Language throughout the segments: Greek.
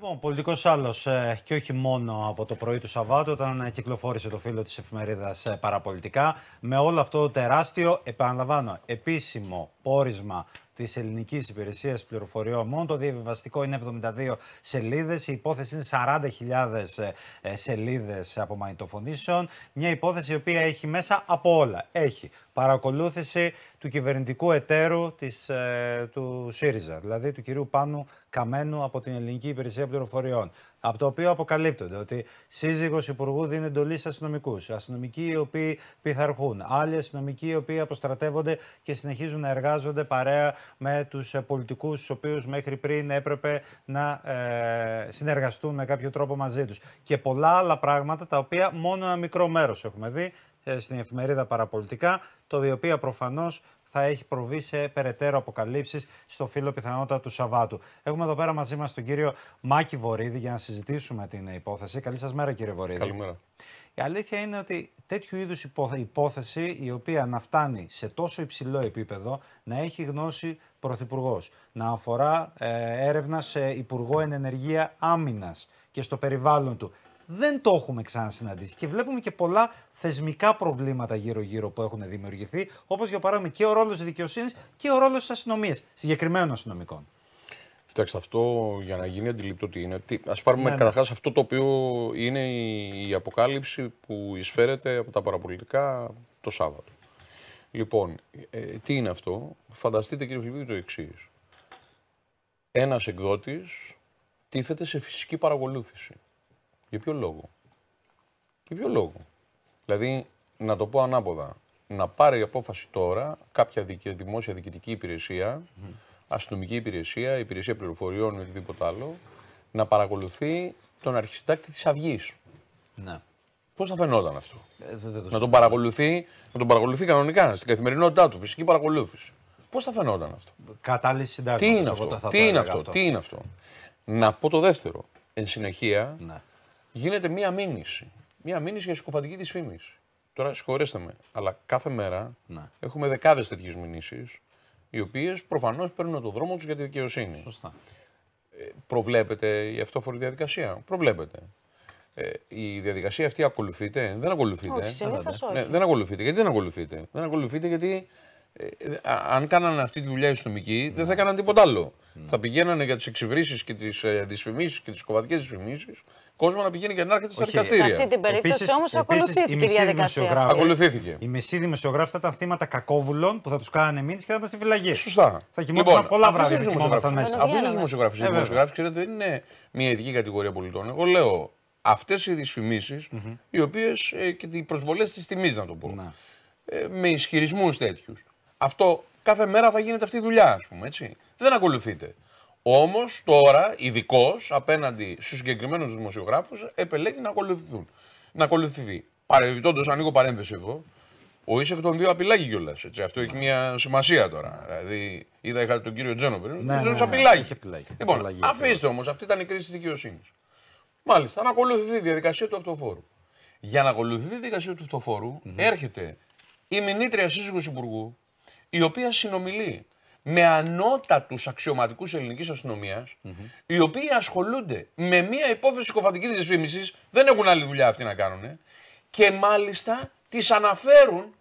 Λοιπόν, πολιτικός άλλος ε, και όχι μόνο από το πρωί του Σαββάτου, όταν ε, κυκλοφόρησε το φίλο της εφημερίδας ε, Παραπολιτικά, με όλο αυτό το τεράστιο, επαναλαμβάνω, επίσημο πόρισμα της Ελληνικής Υπηρεσίας Πληροφοριών. Μόνο το διαβιβαστικό είναι 72 σελίδες. Η υπόθεση είναι 40.000 σελίδε Μια υπόθεση η οποία έχει μέσα από όλα. Έχει παρακολούθηση του κυβερνητικού εταίρου της, ε, του ΣΥΡΙΖΑ, δηλαδή του κυρίου Πάνου Καμένου από την Ελληνική Υπηρεσία Πληροφοριών. Από το οποίο αποκαλύπτονται ότι σύζυγος υπουργού δίνει εντολή σε αστυνομικούς, αστυνομικοί οι οποίοι πειθαρχούν, άλλοι αστυνομικοί οι οποίοι αποστρατεύονται και συνεχίζουν να εργάζονται παρέα με τους ε, πολιτικούς, τους οποίους μέχρι πριν έπρεπε να ε, συνεργαστούν με κάποιο τρόπο μαζί τους. Και πολλά άλλα πράγματα τα οποία μόνο ένα μικρό μέρος έχουμε δει ε, στην εφημερίδα Παραπολιτικά, το οποίο προφανώς θα έχει προβεί σε περαιτέρω αποκαλύψεις στο φύλλο πιθανότητα του Σαββάτου. Έχουμε εδώ πέρα μαζί μας τον κύριο Μάκη Βορύδη για να συζητήσουμε την υπόθεση. Καλή σας μέρα, κύριε Βορύδη. Καλημέρα. Η αλήθεια είναι ότι τέτοιου είδους υπόθεση, η οποία να φτάνει σε τόσο υψηλό επίπεδο, να έχει γνώση πρωθυπουργός, να αφορά ε, έρευνα σε υπουργό ενεργεία άμυνας και στο περιβάλλον του δεν το έχουμε ξανασυναντήσει. Και βλέπουμε και πολλά θεσμικά προβλήματα γύρω-γύρω που έχουν δημιουργηθεί, όπως για παράδειγμα και ο ρόλος της δικαιοσύνης και ο ρόλος της αστυνομίας, συγκεκριμένων αστυνομικών. Κοιτάξτε, αυτό για να γίνει αντιληπτό τι είναι. Ας πάρουμε ναι, ναι. καταρχάς αυτό το οποίο είναι η αποκάλυψη που εισφέρεται από τα παραπολιτικά το Σάββατο. Λοιπόν, ε, τι είναι αυτό. Φανταστείτε κύριε Φιλίππη το εξής. Ένας εκδότης τίθεται σε φυσική παρακολούθηση. Για ποιο λόγο. Για ποιο λόγο. Δηλαδή, να το πω ανάποδα. Να πάρει απόφαση τώρα κάποια δημόσια διοικητική υπηρεσία, αστυνομική υπηρεσία, υπηρεσία πληροφοριών ή οτιδήποτε άλλο, να παρακολουθεί τον αρχιστάκτη της Αυγής. Ναι. Πώς θα φαινόταν αυτό. Ε, να, τον παρακολουθεί, να τον παρακολουθεί κανονικά στην καθημερινότητά του, φυσική παρακολούθηση. Πώς θα φαινόταν αυτό. Κατάλληλη συντάκτη. Τι είναι αυτό. τι, τι αυτό. Να πω το δεύτερο. Εν συνεχεία, ναι γίνεται μία μήνυση. Μία μήνυση για συκοφαντική της φήμης. Τώρα συγχωρέστε με, αλλά κάθε μέρα ναι. έχουμε δεκάδες τέτοιες μηνύσεις, οι οποίες προφανώς παίρνουν τον δρόμο τους για τη δικαιοσύνη. Σωστά. Ε, προβλέπεται η αυτόφορη διαδικασία. Προβλέπεται. Ε, η διαδικασία αυτή ακολουθείται. Δεν ακολουθείται. Όχι, ναι. Ναι, δεν ακολουθείται. Γιατί δεν ακολουθείται. Δεν ακολουθείται γιατί ε, αν κάνανε αυτή τη δουλειά οι αστυνομικοί, δεν θα έκαναν τίποτα άλλο. Ναι. Θα πηγαίνανε για τις εξυβρήσεις και τις ε, δυσφημίσει και τις κομματικέ δυσφημίσεις, κόσμο να πηγαίνει και να έρχεται στα δικαστήρια. Σε αυτή την περίπτωση όμως ακολουθήθηκε η διαδικασία. Ακολουθήθηκε. Οι μισοί δημοσιογράφοι θα ήταν θύματα κακόβουλων που θα τους κάνανε εμεί και θα ήταν στη φυλακή. Σωστά. Θα κοιμόντουσαν λοιπόν, πολλά βράδια που μέσα. Αυτούς του δημοσιογράφους. Οι δημοσιογράφοι, ξέρετε, δεν είναι μια ειδική κατηγορία πολιτών. Εγώ λέω αυτές οι δυσφημίσεις, οι οποίες ε, και οι προσβολές της τιμής, να το πω. Ε, με ισχυρισμούς τέτοιους αυτό κάθε μέρα θα γίνεται αυτή η δουλειά, ας πούμε έτσι. Δεν ακολουθείτε. Όμως τώρα, ειδικός, απέναντι στους συγκεκριμένους δημοσιογράφους, επελέγει να ακολουθηθούν. Να ακολουθηθεί. Παρεμπιπτόντως, ανοίγω παρένθεση εδώ. Ο ίσεκ των δύο απειλάγει κιόλας. Αυτό έχει μια σημασία τώρα. Δηλαδή, είδα είχατε τον κύριο Τζένο πριν. Ναι, ο ναι, ναι, ναι απειλάγει. Λοιπόν, αφήστε όμως, αυτή ήταν η κρίση της δικαιοσύνης. Μάλιστα, να ακολουθηθεί η διαδικασία του αυτοφόρου. Για να ακολουθηθεί η διαδικασία του αυτοφόρου, mm-hmm. έρχεται η μηνύτρια σύζυγος υπουργού, η οποία συνομιλεί με ανώτατους αξιωματικούς ελληνικής αστυνομίας, οι οποίοι ασχολούνται με μία υπόθεση κοφαντική δυσφήμισης, δεν έχουν άλλη δουλειά αυτή να κάνουν, και μάλιστα τις αναφέρουν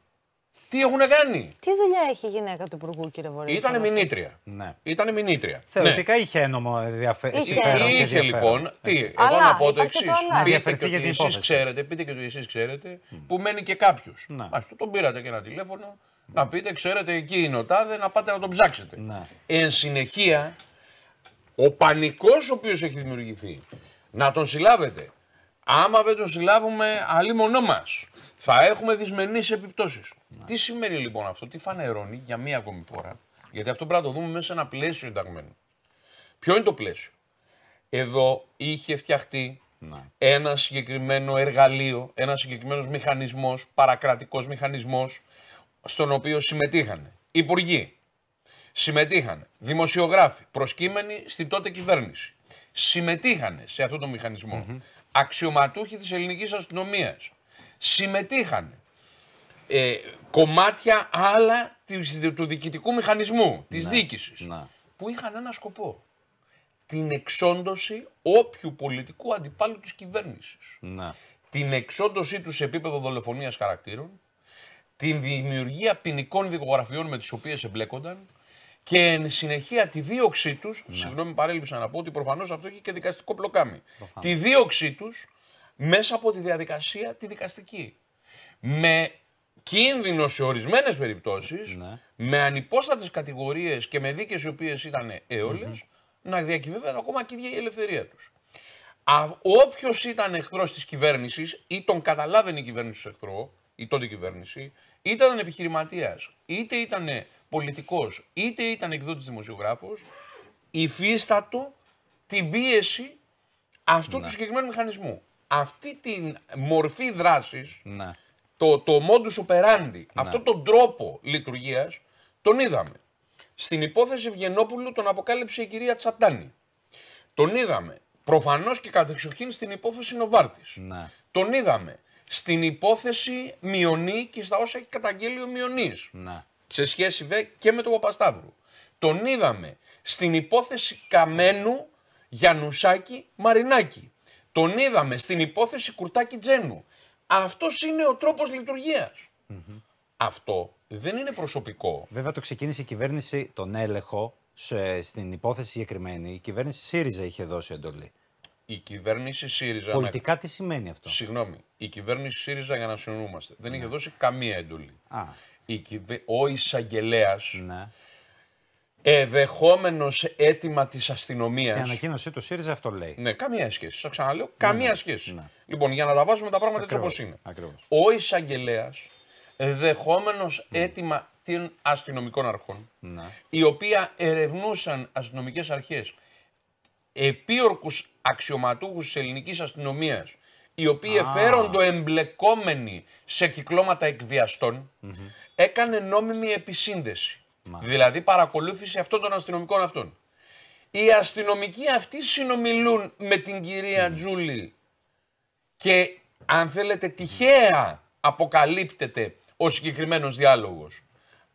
τι έχουν κάνει. Τι δουλειά έχει η γυναίκα του Υπουργού, κύριε Βορύδη. Ήτανε μηνύτρια. Ναι. Ήτανε μηνύτρια. Θεωρητικά ναι. είχε ένομο ενδιαφέρον. είχε. Είχε, είχε λοιπόν. Τι, εγώ να πω το εξή. Πείτε και ότι εσεί ξέρετε, πείτε και ότι εσείς ξέρετε, που μένει και κάποιος. Ναι. Ας το πήρατε και ένα τηλέφωνο, να πείτε, ξέρετε, εκεί είναι ο τάδε, να πάτε να τον ψάξετε. Να. Εν συνεχεία, ο πανικός ο οποίος έχει δημιουργηθεί, να τον συλλάβετε. Άμα δεν τον συλλάβουμε, αλλή μονό μας. Θα έχουμε δυσμενείς επιπτώσεις. Ναι. Τι σημαίνει λοιπόν αυτό, τι φανερώνει για μία ακόμη φορά, γιατί αυτό πρέπει να το δούμε μέσα σε ένα πλαίσιο ενταγμένο. Ποιο είναι το πλαίσιο. Εδώ είχε φτιαχτεί να. ένα συγκεκριμένο εργαλείο, ένας συγκεκριμένος μηχανισμός, παρακρατικός μηχανισμός, στον οποίο συμμετείχαν υπουργοί, συμμετείχαν δημοσιογράφοι προσκύμενοι στην τότε κυβέρνηση, συμμετείχαν σε αυτό το μηχανισμό αξιωματούχοι της ελληνικής αστυνομίας, συμμετείχαν ε, κομμάτια άλλα του διοικητικού μηχανισμού, της ναι, διοίκησης, ναι. που είχαν ένα σκοπό. Την εξόντωση όποιου πολιτικού αντιπάλου της κυβέρνησης. Ναι. Την εξόντωσή τους σε επίπεδο δολοφονίας χαρακτήρων, την δημιουργία ποινικών δικογραφιών με τις οποίες εμπλέκονταν και εν συνεχεία τη δίωξή τους, ναι. συγγνώμη παρέλειψα να πω ότι προφανώς αυτό έχει και δικαστικό πλοκάμι, τη δίωξή τους μέσα από τη διαδικασία τη δικαστική. Με κίνδυνο σε ορισμένες περιπτώσεις, ναι. με ανυπόστατες κατηγορίες και με δίκες οι οποίες ήταν αιωλες να διακυβεύεται ακόμα και η ελευθερία τους. Όποιος ήταν εχθρός της κυβέρνησης ή τον καταλάβαινε η κυβέρνηση ως εχθρό, η τότε κυβέρνηση, ήταν επιχειρηματίας, είτε ήταν πολιτικός, είτε ήταν εκδότης δημοσιογράφος, υφίστατο την πίεση αυτού του ναι. συγκεκριμένου μηχανισμού. Αυτή τη μορφή δράσης, ναι. το, το modus operandi, ναι. αυτόν τον τρόπο λειτουργίας, τον είδαμε. Στην υπόθεση Βγενόπουλου τον αποκάλυψε η κυρία Τσατάνη. Τον είδαμε. Προφανώς και κατεξοχήν στην υπόθεση Νοβάρτης. Ναι. Τον είδαμε στην υπόθεση Μιονή και στα όσα έχει καταγγείλει ο Μιονής. Ναι. Σε σχέση βέ και με τον Παπασταύρου. Τον είδαμε στην υπόθεση Καμένου, Γιανουσάκη Μαρινάκη. Τον είδαμε στην υπόθεση Κουρτάκη Τζένου. Αυτός είναι ο τρόπος Αυτό δεν είναι προσωπικό. Βέβαια το ξεκίνησε η κυβέρνηση τον έλεγχο σε, στην υπόθεση συγκεκριμένη. Η κυβέρνηση ΣΥΡΙΖΑ είχε δώσει εντολή η κυβέρνηση ΣΥΡΙΖΑ. Πολιτικά τι σημαίνει αυτό. Συγγνώμη. Η κυβέρνηση ΣΥΡΙΖΑ, για να συνεννοούμαστε, δεν ναι. είχε δώσει καμία εντολή. Α. Η κυβε... Ο εισαγγελέας. Ναι. Εδεχόμενος αίτημα της αστυνομίας. Στην ανακοίνωσή του ΣΥΡΙΖΑ αυτό λέει. Ναι, καμία σχέση. Σα ξαναλέω, ναι, καμία ναι, σχέση. Ναι. Λοιπόν, για να τα βάζουμε τα πράγματα έτσι όπως είναι. Ακριβώς. Ο εισαγγελέας, δεχόμενο ναι. αίτημα των αστυνομικών αρχών, ναι. η οποία ερευνούσαν αστυνομικές αρχές επίορκους αξιωματούχους της ελληνικής αστυνομίας, οι οποίοι εφέροντο εμπλεκόμενοι σε κυκλώματα έκανε νόμιμη επισυνδεση Δηλαδή παρακολούθηση αυτών των αστυνομικών αυτών. Οι αστυνομικοί αυτοί συνομιλούν με την κυρια Τζούλη και αν θέλετε τυχαία αποκαλύπτεται ο συγκεκριμένος διάλογος.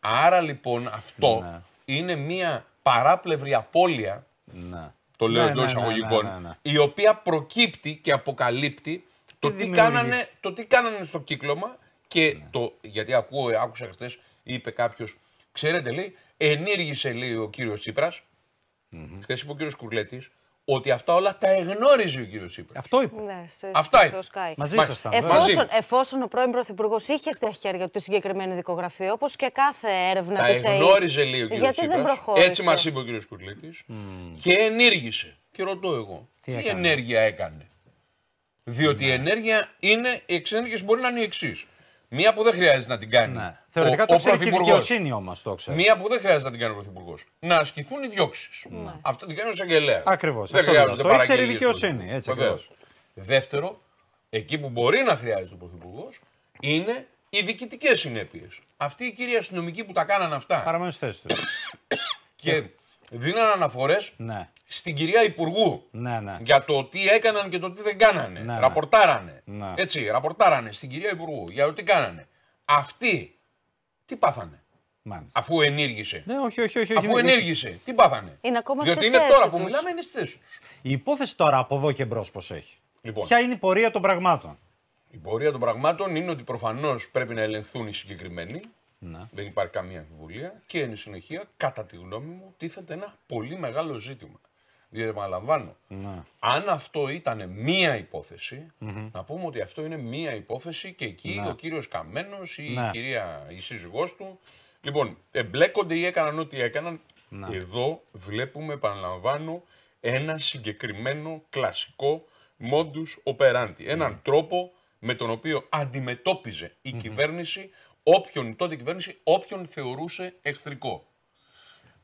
Άρα λοιπόν αυτό ναι. είναι μια παράπλευρη απώλεια ναι το λέω ναι, εντός ναι, ναι, εισαγωγικών, η οποία προκύπτει και αποκαλύπτει το τι, κάνανε, το τι κάνανε στο κύκλωμα και το. Γιατί ακούω, άκουσα χθες, είπε κάποιος, ξέρετε λέει, ενήργησε λέει ο κύριος Τσίπρας, mm-hmm. χθες είπε ο κύριος Κουρλέτης, ότι αυτά όλα τα εγνώριζε ο κύριος Τσίπρα. Αυτό είπε. Ναι, σε, αυτά είπε. Μαζί τα Εφόσον, εφόσον ο πρώην Πρωθυπουργός είχε στα χέρια του τη συγκεκριμένη δικογραφία, όπως και κάθε έρευνα τη Τα Εγνώριζε, λέει ο κύριος προχώρησε. Έτσι μας είπε ο κύριος Κουρλίτης. Και ενήργησε. Και ρωτώ εγώ, τι, ενέργεια έκανε. Διότι η ναι. ενέργεια είναι, η εξενέργειε μπορεί να είναι η εξής. Μία που δεν χρειάζεται να την κάνει. Ναι. Θεωρητικά ο, το ξέρει και η δικαιοσύνη όμως το ξέρει. Μία που δεν χρειάζεται να την κάνει ο Πρωθυπουργός. Να ασκηθούν οι διώξεις. Ναι. Αυτό την κάνει ο εισαγγελέα. Ακριβώς. Το ήξερε η δικαιοσύνη. Έτσι, Δεύτερο, εκεί που μπορεί να χρειάζεται ο Πρωθυπουργός είναι οι διοικητικές συνέπειες. Αυτοί οι κύριοι αστυνομικοί που τα κάνανε αυτά. Παραμένουν του. και δίναν αναφορές ναι. στην κυρία Υπουργού ναι, για το τι έκαναν και το τι δεν κάνανε. Ραπορτάρανε. Έτσι, ραπορτάρανε στην κυρία Υπουργού για το τι κάνανε. Αυτή τι πάθανε. Μάλιστα. Αφού ενήργησε. Ναι, όχι, όχι, όχι, Αφού ενήργησε. Τι πάθανε. Είναι ακόμα Διότι είναι τώρα που μιλάμε, είναι στη θέση τους. Η υπόθεση τώρα από εδώ και μπρος πώς έχει. Λοιπόν. Ποια είναι η πορεία των πραγμάτων. Η πορεία των πραγμάτων είναι ότι προφανώς πρέπει να ελεγχθούν οι συγκεκριμένοι. Να. Δεν υπάρχει καμία αμφιβολία. Και εν συνεχεία, κατά τη γνώμη μου, τίθεται ένα πολύ μεγάλο ζήτημα. Διότι επαναλαμβάνω, ναι. αν αυτό ήταν μία υπόθεση, να πούμε ότι αυτό είναι μία υπόθεση και εκεί ναι. ο κύριος Καμένος ή η ναι. κυρία, η σύζυγός του. Λοιπόν, εμπλέκονται ή έκαναν ό,τι έκαναν. Ναι. Εδώ βλέπουμε, επαναλαμβάνω, ένα συγκεκριμένο κλασικό modus operandi. Έναν ναι. τρόπο με τον οποίο αντιμετώπιζε η κυβέρνηση, όποιον, τότε η κυβέρνηση, όποιον θεωρούσε εχθρικό.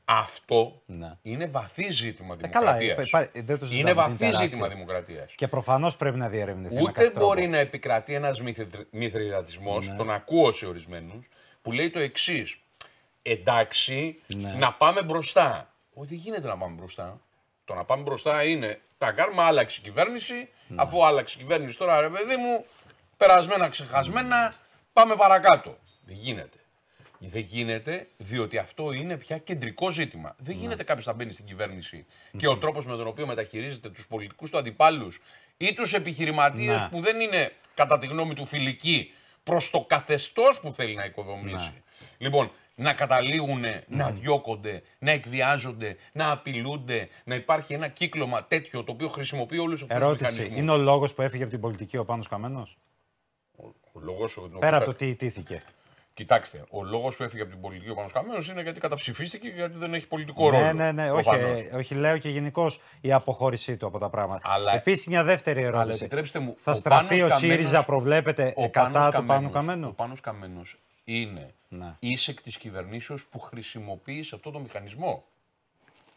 Αυτό ναι. είναι βαθύ ζήτημα δημοκρατίας. Ε, ε, ε είναι βαθύ ζήτημα δημοκρατίας. Και προφανώς πρέπει να διερευνηθεί. Ούτε μπορεί να επικρατεί ένας μυθριδατισμός, ναι. τον ακούω σε ορισμένους, που λέει το εξής. Εντάξει, ναι. να πάμε μπροστά. Όχι, δεν γίνεται να πάμε μπροστά. Το να πάμε μπροστά είναι τα κάνουμε, άλλαξε η κυβέρνηση. Ναι. Αφού άλλαξε η κυβέρνηση τώρα, ρε παιδί μου, περασμένα, ξεχασμένα, πάμε παρακάτω. Δεν γίνεται. Δεν γίνεται, διότι αυτό είναι πια κεντρικό ζήτημα. Δεν ναι. γίνεται κάποιος να μπαίνει στην κυβέρνηση και ο τρόπος με τον οποίο μεταχειρίζεται τους πολιτικούς τους αντιπάλους ή τους επιχειρηματίες ναι. που δεν είναι κατά τη γνώμη του φιλικοί προς το καθεστώς που θέλει να οικοδομήσει. Ναι. Λοιπόν, να καταλήγουν, να διώκονται, να εκβιάζονται, να απειλούνται, να υπάρχει ένα κύκλωμα τέτοιο το οποίο χρησιμοποιεί όλους αυτούς τους Ερώτηση. Είναι ο λόγος που έφυγε από την πολιτική ο Πάνος Καμένος. Ο, ο Πέρα από το τι ιτήθηκε. Κοιτάξτε, ο λόγος που έφυγε από την πολιτική ο Πάνος Καμένος είναι γιατί καταψηφίστηκε και γιατί δεν έχει πολιτικό ναι, ρόλο. Ναι, ναι, ναι. Όχι, λέω και γενικώ η αποχώρησή του από τα πράγματα. Αλλά... Επίσης, μια δεύτερη ερώτηση. Αλλά θα στραφεί ο, ΣΥΡΙΖΑ, προβλέπετε, ο κατά του Πάνου Καμένου. Ο Πάνος Καμένος είναι ναι. ίσεκ της κυβερνήσεως που χρησιμοποίησε αυτό το μηχανισμό.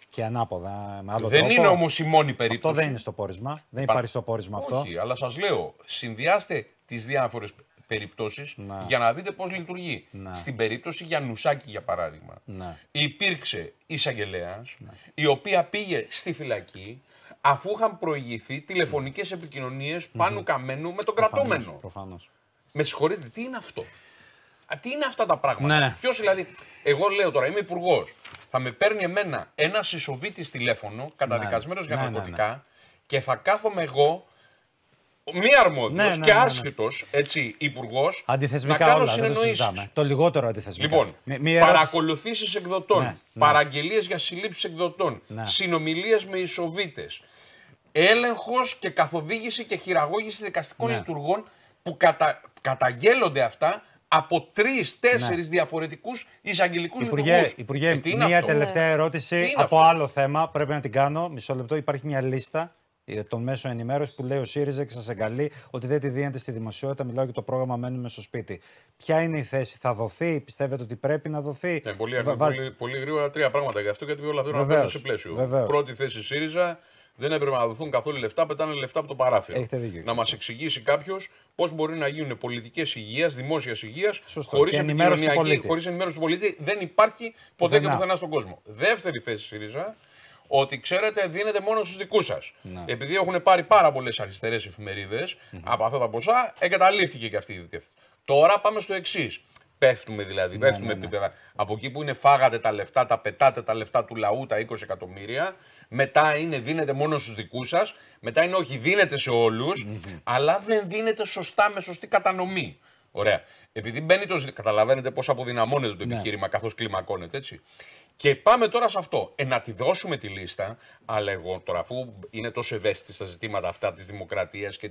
Και ανάποδα, με άλλο δεν τρόπο. είναι όμως η μόνη περίπτωση. Αυτό δεν είναι στο πόρισμα. Δεν υπάρχει στο πόρισμα αυτό. Όχι, αλλά σας λέω, συνδυάστε τις διάφορες περιπτώσεις για να δείτε πώς λειτουργεί. Στην περίπτωση για Νουσάκη, για παράδειγμα, υπήρξε εισαγγελέας η οποία πήγε στη φυλακή αφού είχαν προηγηθεί τηλεφωνικές επικοινωνίες επικοινωνιε ναι. πάνω ναι. καμένου με τον κρατούμενο. Προφανώς. Με συγχωρείτε, τι είναι αυτό. Α, τι είναι αυτά τα πράγματα. Ναι. Ποιος δηλαδή. Εγώ λέω τώρα, είμαι υπουργός. Θα με παίρνει εμένα ένας ισοβήτη τηλέφωνο, ναι. καταδικασμένος για ναι, ναρκωτικά, και θα κάθομαι εγώ μη αρμόδιος ναι, ναι, και ναι, ναι. άσχετος υπουργός να κάνω όλα, δεν Το, το λιγότερο αντιθεσμικά. Λοιπόν, παρακολουθήσεις εκδοτών, ναι, ναι. παραγγελίες για συλλήψεις εκδοτών, ναι. συνομιλίες με ισοβίτες, έλεγχος και καθοδήγηση και χειραγώγηση δικαστικών λειτουργών που κατα, καταγγέλλονται αυτά από τρει-τέσσερι ναι. διαφορετικούς εισαγγελικούς λειτουργού. Υπουργέ, ε, μία τελευταία ερώτηση από άλλο θέμα πρέπει να την κάνω. Μισό λεπτό, υπάρχει μια λίστα ε, το μέσο ενημέρωσης που λέει ο ΣΥΡΙΖΑ και σας εγκαλεί ότι δεν τη δίνεται στη δημοσιότητα. Μιλάω για το πρόγραμμα Μένουμε στο σπίτι. Ποια είναι η θέση, θα δοθεί, πιστεύετε ότι πρέπει να δοθεί. Ναι, πολύ, πολύ, πολύ γρήγορα τρία πράγματα γι' αυτό γιατί όλα αυτά να σε πλαίσιο. Πρώτη θέση ΣΥΡΙΖΑ. Δεν έπρεπε να δοθούν καθόλου λεφτά, πετάνε λεφτά από το παράθυρο. να μας εξηγήσει κάποιος πώς μπορεί να γίνουν πολιτικές υγείας, δημόσιας υγείας, χωρί ενημέρωση του πολίτη. Δεν υπάρχει ποτέ και πουθενά στον κόσμο. Δεύτερη θέση ΣΥΡΙΖΑ ότι ξέρετε, δίνεται μόνο στους δικούς σας. Ναι. Επειδή έχουν πάρει πάρα πολλές αριστερές εφημερίδες mm-hmm. από αυτά τα ποσά, εγκαταλείφθηκε και αυτή η διεύθυνση. Τώρα πάμε στο εξής. Πέφτουμε δηλαδή, ναι, πέφτουμε ναι, ναι. Από εκεί που είναι φάγατε τα λεφτά, τα πετάτε τα λεφτά του λαού, τα 20 εκατομμύρια, μετά είναι δίνετε μόνο στους δικούς σας, μετά είναι όχι δίνεται σε όλους, αλλά δεν δίνεται σωστά με σωστή κατανομή. Ωραία. Επειδή μπαίνει το. Καταλαβαίνετε πώ αποδυναμώνεται το ναι. επιχείρημα ναι. καθώς κλιμακώνεται, έτσι. Και πάμε τώρα σε αυτό. Ε, να τη δώσουμε τη λίστα, αλλά εγώ τώρα, αφού είναι τόσο ευαίσθητη στα ζητήματα αυτά της δημοκρατίας και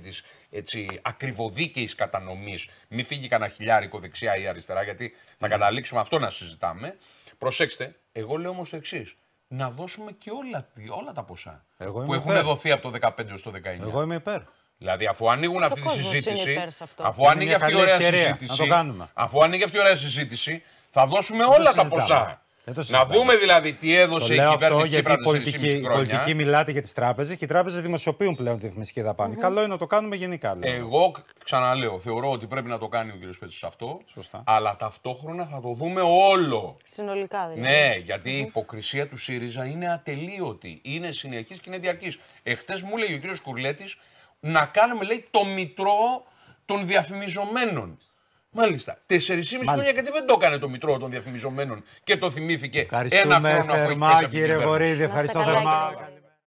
τη ακριβοδίκαιης κατανομής, μη φύγει κανένα χιλιάρικο δεξιά ή αριστερά, γιατί να καταλήξουμε αυτό να συζητάμε. Προσέξτε, εγώ λέω όμως το εξής. Να δώσουμε και όλα, όλα τα ποσά εγώ που έχουν δοθεί από το 15 το 19. Εγώ είμαι υπέρ. Δηλαδή, αφού ανοίγουν αυτή τη συζήτηση. Αφού ανοίγει αυτή η ωραία συζήτηση. Αφού ανοίγει αυτή θα δώσουμε όλα τα ποσά. Να δούμε δηλαδή τι έδωσε η κυβέρνηση Τσίπρα πολιτική, πολιτική μιλάτε για τις τράπεζες και οι τράπεζες δημοσιοποιούν πλέον τη ρυθμιστική Καλό είναι να το κάνουμε γενικά. Εγώ ξαναλέω, θεωρώ ότι πρέπει να το κάνει ο κ. Πέτσης αυτό. Σωστά. Αλλά ταυτόχρονα θα το δούμε όλο. Συνολικά δηλαδή. Ναι, γιατι η υποκρισία του ΣΥΡΙΖΑ είναι ατελείωτη. Είναι συνεχής και είναι διαρκής. Εχθές μου λέει ο κ. Κουρλέτη να κάνουμε, λέει, το μητρό των διαφημιζομένων. Μάλιστα. 4,5 χρόνια γιατί δεν το έκανε το Μητρό των διαφημιζομένων και το θυμήθηκε ένα χρόνο Ευχαριστούμε Θερμά Κύριε Βορύδη, ευχαριστώ θερμά.